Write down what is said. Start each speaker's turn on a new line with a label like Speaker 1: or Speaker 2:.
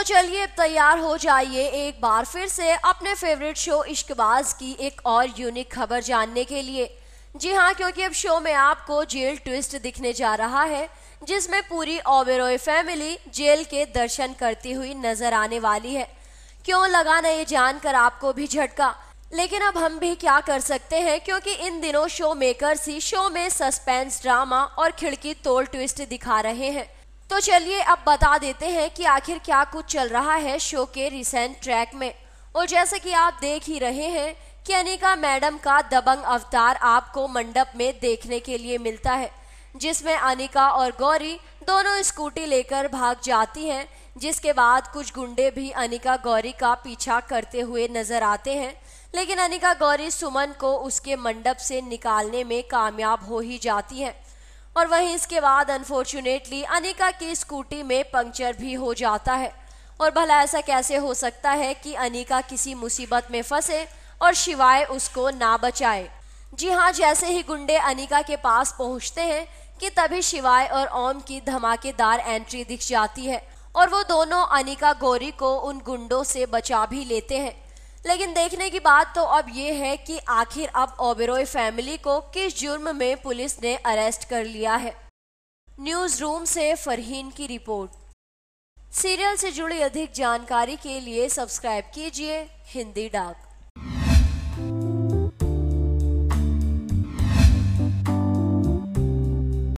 Speaker 1: तो चलिए अब तैयार हो जाइए एक बार फिर से अपने फेवरेट शो इश्कबाज की एक और यूनिक खबर जानने के लिए जी हाँ क्योंकि अब शो में आपको जेल ट्विस्ट दिखने जा रहा है जिसमें पूरी ओबेरॉय फैमिली जेल के दर्शन करती हुई नजर आने वाली है क्यों लगा न ये जानकर आपको भी झटका लेकिन अब हम भी क्या कर सकते हैं क्योंकि इन दिनों शो मेकर्स ही शो में सस्पेंस ड्रामा और खिड़की तोड़ ट्विस्ट दिखा रहे हैं तो चलिए अब बता देते हैं कि आखिर क्या कुछ चल रहा है शो के रिसेंट ट्रैक में और जैसे कि आप देख ही रहे हैं कि अनिका मैडम का दबंग अवतार आपको मंडप में देखने के लिए मिलता है जिसमें अनिका और गौरी दोनों स्कूटी लेकर भाग जाती हैं जिसके बाद कुछ गुंडे भी अनिका गौरी का पीछा करते हुए नजर आते हैं लेकिन अनिका गौरी सुमन को उसके मंडप से निकालने में कामयाब हो ही जाती हैं और वहीं इसके बाद अनफॉर्चुनेटली अनिका की स्कूटी में पंक्चर भी हो जाता है और भला ऐसा कैसे हो सकता है कि अनिका किसी मुसीबत में फंसे और शिवाय उसको ना बचाए जी हाँ जैसे ही गुंडे अनिका के पास पहुंचते हैं कि तभी शिवाय और ओम की धमाकेदार एंट्री दिख जाती है और वो दोनों अनिका गौरी को उन गुंडों से बचा भी लेते हैं लेकिन देखने की बात तो अब ये है कि आखिर अब ओबेरॉय फैमिली को किस जुर्म में पुलिस ने अरेस्ट कर लिया है न्यूज रूम से फरहीन की रिपोर्ट सीरियल से जुड़ी अधिक जानकारी के लिए सब्सक्राइब कीजिए हिंदी डाक